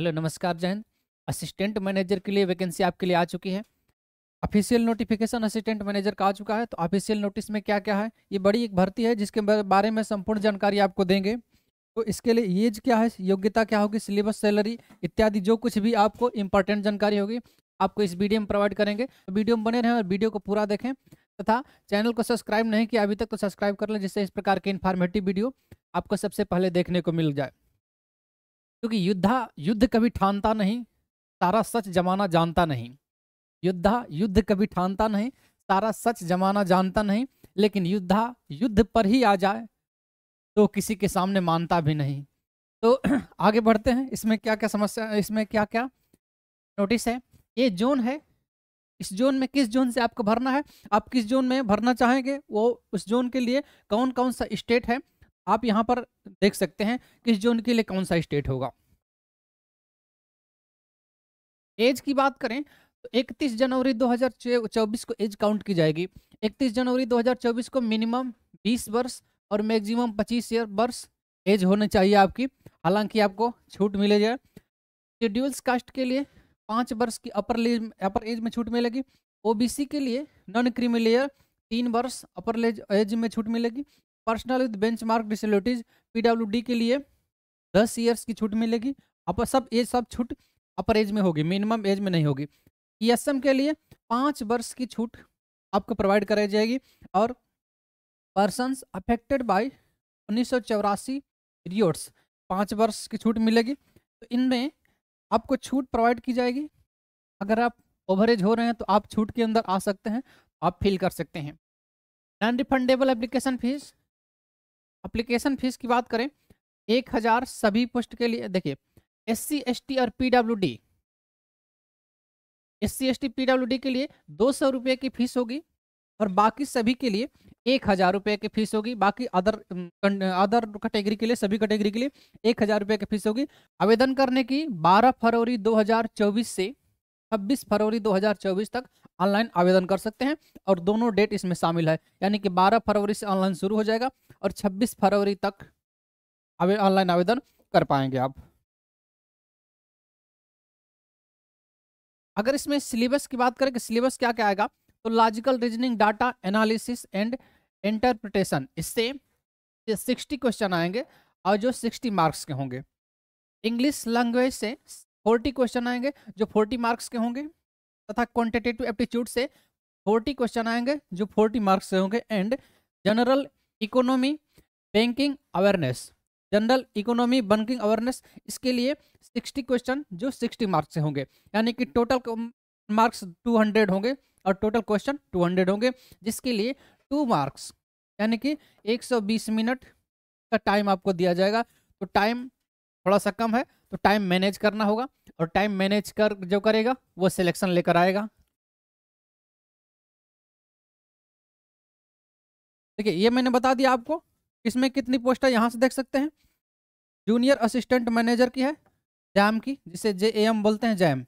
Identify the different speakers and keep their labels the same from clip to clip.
Speaker 1: hello नमस्कार Jain assistant manager के लिए वैकेंसी आपके लिए आ चुकी है ऑफिशियल नोटिफिकेशन असिस्टेंट मैनेजर का आ चुका है तो ऑफिशियल नोटिस में क्या क्या है ये बड़ी एक भर्ती है जिसके बारे में संपूर्ण जानकारी आपको देंगे तो इसके लिए एज क्या है योग्यता क्या होगी सिलेबस सैलरी इत्यादि जो कुछ भी आपको इंपॉर्टेंट जानकारी होगी आपको इस वीडियो में प्रोवाइड करेंगे तो वीडियो में बने रहें और वीडियो को पूरा देखें तथा चैनल को सब्सक्राइब नहीं किया अभी तक तो सब्सक्राइब कर लें जिससे इस प्रकार के इन्फॉर्मेटिव वीडियो आपको सबसे पहले देखने को मिल जाए क्योंकि युद्धा युद्ध कभी ठानता नहीं सारा सच जमाना जानता नहीं युद्धा युद्ध कभी ठानता नहीं सारा सच जमाना जानता नहीं लेकिन युद्धा युद्ध पर ही आ जाए तो किसी के सामने मानता भी नहीं तो आगे बढ़ते हैं इसमें क्या क्या समस्या इसमें क्या क्या नोटिस है ये जोन है इस जोन में किस जोन से आपको भरना है आप किस जोन में भरना चाहेंगे वो उस जोन के लिए कौन कौन सा स्टेट है आप यहाँ पर देख सकते हैं किस जोन के लिए कौन सा स्टेट होगा एज की बात करें तो 31 जनवरी 2024 को एज काउंट की जाएगी 31 जनवरी 2024 को मिनिमम 20 वर्ष और मैक्सिमम 25 ईयर वर्ष एज होने चाहिए आपकी हालांकि आपको छूट जाए शेड्यूल्स कास्ट के लिए पाँच वर्ष की अपर लेज अपर एज में छूट मिलेगी ओबीसी के लिए नॉन क्रीमिलेयर तीन वर्ष अपर एज में छूट मिलेगी personal with benchmark disabilities PWD के लिए दस ईयर्स की छूट मिलेगी अपर सब एज सब छूट अपर एज में होगी मिनिमम एज में नहीं होगी ईएसएम e के लिए पाँच वर्ष की छूट आपको प्रोवाइड कराई जाएगी और पर्सनस अफेक्टेड बाई उन्नीस सौ चौरासी रियोट्स पाँच वर्ष की छूट मिलेगी तो इनमें आपको छूट प्रोवाइड की जाएगी अगर आप ओवरेज हो रहे हैं तो आप छूट के अंदर आ सकते हैं आप फिल कर सकते हैं non refundable application fees application fees की बात करें एक हज़ार सभी पोस्ट के लिए देखिए एस सी एस टी और PW D S C S T P D के लिए दो सौ रुपये की फीस होगी और बाकी सभी के लिए एक हज़ार रुपये की फीस होगी बाकी अदर अदर कैटेगरी के लिए सभी कैटेगरी के लिए एक हज़ार रुपये की फीस होगी आवेदन करने की बारह फरवरी दो हज़ार चौबीस से छब्बीस फरवरी 2024 तक ऑनलाइन आवेदन कर सकते हैं और दोनों डेट इसमें शामिल है यानी कि 12 फरवरी से ऑनलाइन शुरू हो जाएगा और 26 फरवरी तक ऑनलाइन आवेदन कर पाएंगे आप अगर इसमें सिलेबस की बात करें कि सिलेबस क्या क्या आएगा तो logical reasoning data analysis and interpretation इससे सिक्सटी क्वेश्चन आएंगे और जो सिक्सटी मार्क्स के होंगे इंग्लिश लैंग्वेज से फोर्टी क्वेश्चन आएंगे जो फोर्टी मार्क्स के होंगे तथा क्वांटिटेटिव एप्टीट्यूड से फोर्टी क्वेश्चन आएंगे जो फोर्टी मार्क्स से होंगे and general economy banking awareness general economy banking awareness इसके लिए सिक्सटी क्वेश्चन जो सिक्सटी मार्क्स से होंगे यानी कि टोटल मार्क्स टू हंड्रेड होंगे और टोटल क्वेश्चन टू हंड्रेड होंगे जिसके लिए टू मार्क्स यानी कि एक सौ बीस मिनट का टाइम आपको दिया जाएगा तो टाइम थोड़ा सा कम है तो टाइम मैनेज करना होगा और टाइम मैनेज कर जो करेगा वो सिलेक्शन लेकर आएगा देखिए ये मैंने बता दिया आपको इसमें कितनी पोस्ट है यहाँ से देख सकते हैं जूनियर असिस्टेंट मैनेजर की है जैम की जिसे जे एम बोलते हैं जैम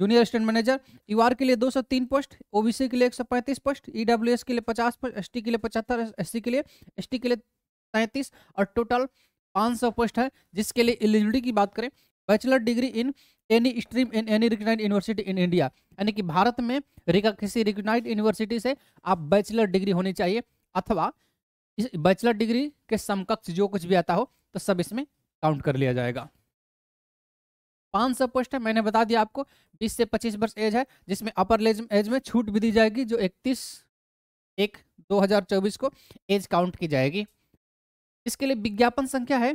Speaker 1: जूनियर असिस्टेंट मैनेजर यू के लिए 203 पोस्ट ओबीसी के लिए 135 पोस्ट ई के लिए 50 पोस्ट एस के लिए 75 एस के लिए एस के लिए 37 और टोटल पाँच सौ पोस्ट है जिसके लिए एलिजिबिलिटी की बात करें bachelor degree in any stream in any recognise university in India यानी कि भारत में किसी रिकग्नाइज यूनिवर्सिटी से आप बैचलर डिग्री होनी चाहिए अथवा इस बैचलर डिग्री के समकक्ष जो कुछ भी आता हो तो सब इसमें काउंट कर लिया जाएगा पाँच सौ पोस्ट है मैंने बता दिया आपको बीस से पच्चीस वर्ष एज है जिसमें अपर एज में छूट भी दी जाएगी जो इकतीस एक चौबीस को एज काउंट की जाएगी इसके लिए विज्ञापन संख्या है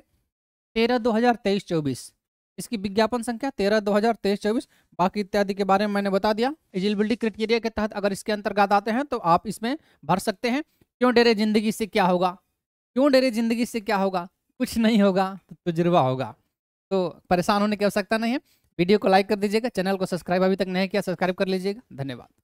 Speaker 1: तेरह दो हज़ार तेईस चौबीस इसकी विज्ञापन संख्या तेरह दो हज़ार तेईस चौबीस बाकी इत्यादि के बारे में मैंने बता दिया एलिजिबिलिटी क्राइटेरिया के तहत अगर इसके अंतर्गत आते हैं तो आप इसमें भर सकते हैं क्यों डेरे जिंदगी से क्या होगा क्यों डेरे जिंदगी से क्या होगा कुछ नहीं होगा तो तजुर्बा होगा तो परेशान होने की आवश्यकता नहीं है वीडियो को लाइक कर दीजिएगा चैनल को सब्सक्राइब अभी तक नहीं किया सब्सक्राइब कर लीजिएगा धन्यवाद